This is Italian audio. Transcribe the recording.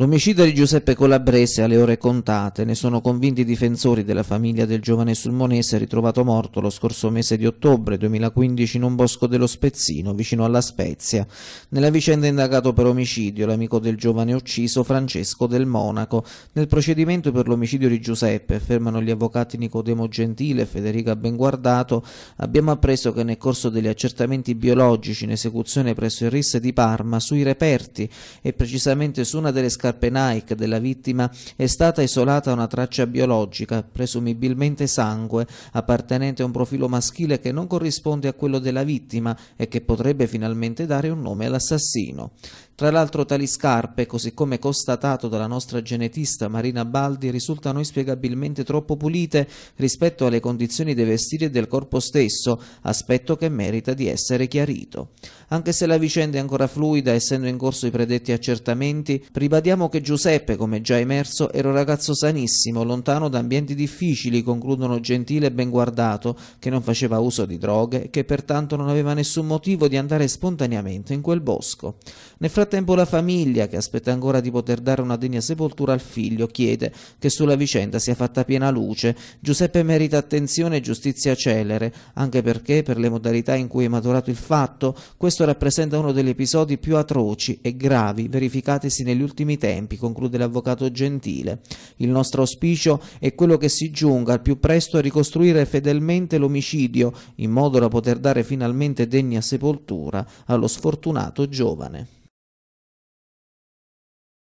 L'omicidio di Giuseppe Colabrese alle ore contate ne sono convinti i difensori della famiglia del giovane sulmonese ritrovato morto lo scorso mese di ottobre 2015 in un bosco dello Spezzino, vicino alla Spezia. Nella vicenda indagato per omicidio l'amico del giovane ucciso Francesco del Monaco. Nel procedimento per l'omicidio di Giuseppe, affermano gli avvocati Nicodemo Gentile e Federica Benguardato, abbiamo appreso che nel corso degli accertamenti biologici in esecuzione presso il RIS di Parma sui reperti e precisamente su una delle scarpe Karpenaic della vittima è stata isolata una traccia biologica, presumibilmente sangue, appartenente a un profilo maschile che non corrisponde a quello della vittima e che potrebbe finalmente dare un nome all'assassino. Tra l'altro tali scarpe, così come constatato dalla nostra genetista Marina Baldi, risultano inspiegabilmente troppo pulite rispetto alle condizioni dei vestiti e del corpo stesso, aspetto che merita di essere chiarito. Anche se la vicenda è ancora fluida, essendo in corso i predetti accertamenti, ribadiamo che Giuseppe, come già emerso, era un ragazzo sanissimo, lontano da ambienti difficili, concludono gentile e ben guardato, che non faceva uso di droghe e che pertanto non aveva nessun motivo di andare spontaneamente in quel bosco. Nel frattempo frattempo la famiglia, che aspetta ancora di poter dare una degna sepoltura al figlio, chiede che sulla vicenda sia fatta piena luce. Giuseppe merita attenzione e giustizia celere, anche perché per le modalità in cui è maturato il fatto, questo rappresenta uno degli episodi più atroci e gravi verificatisi negli ultimi tempi, conclude l'avvocato Gentile. Il nostro auspicio è quello che si giunga al più presto a ricostruire fedelmente l'omicidio, in modo da poter dare finalmente degna sepoltura allo sfortunato giovane.